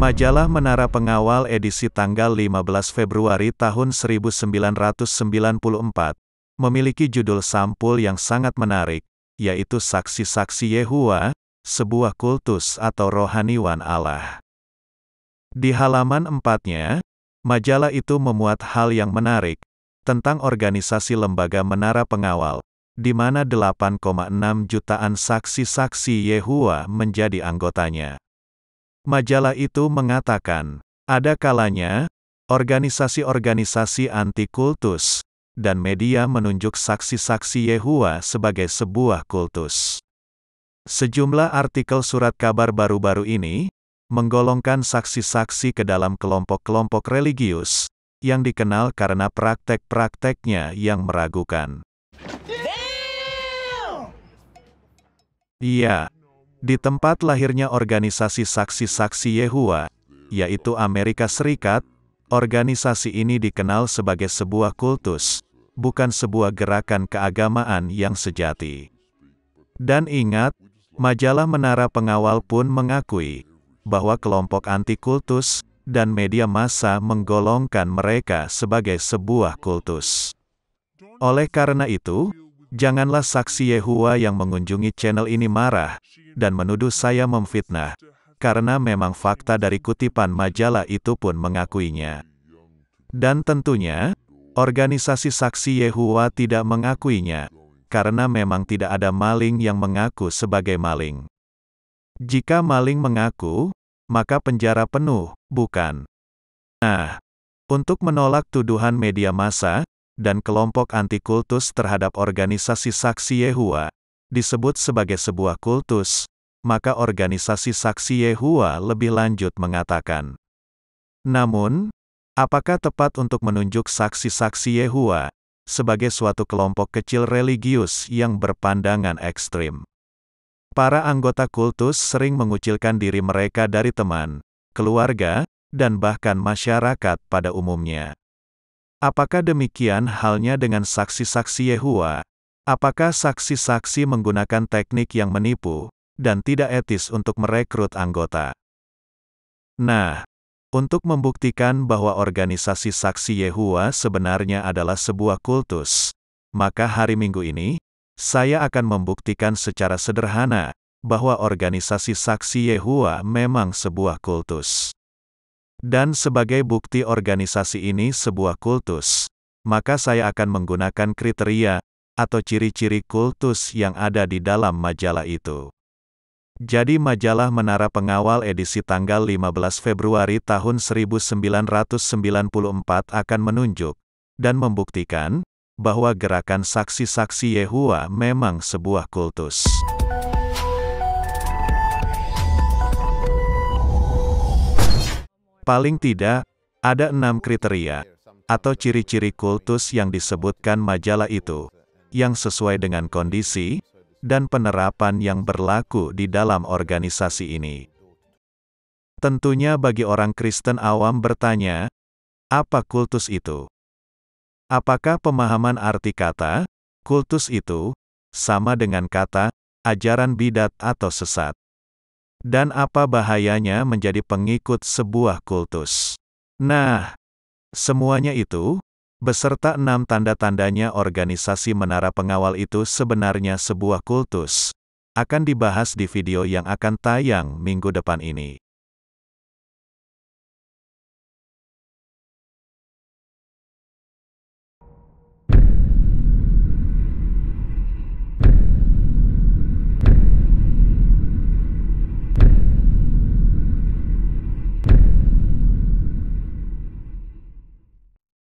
Majalah Menara Pengawal edisi tanggal 15 Februari tahun 1994, memiliki judul sampul yang sangat menarik, yaitu Saksi-Saksi Yehua, sebuah kultus atau rohaniwan Allah. Di halaman empatnya, majalah itu memuat hal yang menarik, tentang organisasi lembaga Menara Pengawal, di mana 8,6 jutaan saksi-saksi Yehua menjadi anggotanya. Majalah itu mengatakan, ada kalanya, organisasi-organisasi anti kultus dan media menunjuk saksi-saksi Yehua sebagai sebuah kultus. Sejumlah artikel surat kabar baru-baru ini menggolongkan saksi-saksi ke dalam kelompok-kelompok religius yang dikenal karena praktek-prakteknya yang meragukan. Iya, di tempat lahirnya organisasi saksi-saksi Yehua, yaitu Amerika Serikat, organisasi ini dikenal sebagai sebuah kultus, bukan sebuah gerakan keagamaan yang sejati. Dan ingat, majalah Menara Pengawal pun mengakui bahwa kelompok anti kultus dan media massa menggolongkan mereka sebagai sebuah kultus. Oleh karena itu, janganlah saksi Yehua yang mengunjungi channel ini marah, dan menuduh saya memfitnah. Karena memang fakta dari kutipan majalah itu pun mengakuinya. Dan tentunya, organisasi saksi Yehuwa tidak mengakuinya, karena memang tidak ada maling yang mengaku sebagai maling. Jika maling mengaku, maka penjara penuh, bukan? Nah, untuk menolak tuduhan media massa, dan kelompok anti kultus terhadap organisasi saksi Yehua, disebut sebagai sebuah kultus, maka organisasi saksi Yehua lebih lanjut mengatakan. Namun, apakah tepat untuk menunjuk saksi-saksi Yehua sebagai suatu kelompok kecil religius yang berpandangan ekstrim? Para anggota kultus sering mengucilkan diri mereka dari teman, keluarga, dan bahkan masyarakat pada umumnya. Apakah demikian halnya dengan saksi-saksi Yehua, Apakah saksi-saksi menggunakan teknik yang menipu dan tidak etis untuk merekrut anggota? Nah, untuk membuktikan bahwa organisasi saksi Yehua sebenarnya adalah sebuah kultus, maka hari Minggu ini, saya akan membuktikan secara sederhana bahwa organisasi saksi Yehua memang sebuah kultus. Dan sebagai bukti organisasi ini sebuah kultus, maka saya akan menggunakan kriteria atau ciri-ciri kultus yang ada di dalam majalah itu. Jadi majalah Menara Pengawal edisi tanggal 15 Februari tahun 1994 akan menunjuk dan membuktikan bahwa gerakan saksi-saksi Yehua memang sebuah kultus. Paling tidak, ada enam kriteria atau ciri-ciri kultus yang disebutkan majalah itu yang sesuai dengan kondisi, dan penerapan yang berlaku di dalam organisasi ini. Tentunya bagi orang Kristen awam bertanya, apa kultus itu? Apakah pemahaman arti kata, kultus itu, sama dengan kata, ajaran bidat atau sesat? Dan apa bahayanya menjadi pengikut sebuah kultus? Nah, semuanya itu, beserta enam tanda-tandanya organisasi menara pengawal itu sebenarnya sebuah kultus. Akan dibahas di video yang akan tayang minggu depan ini.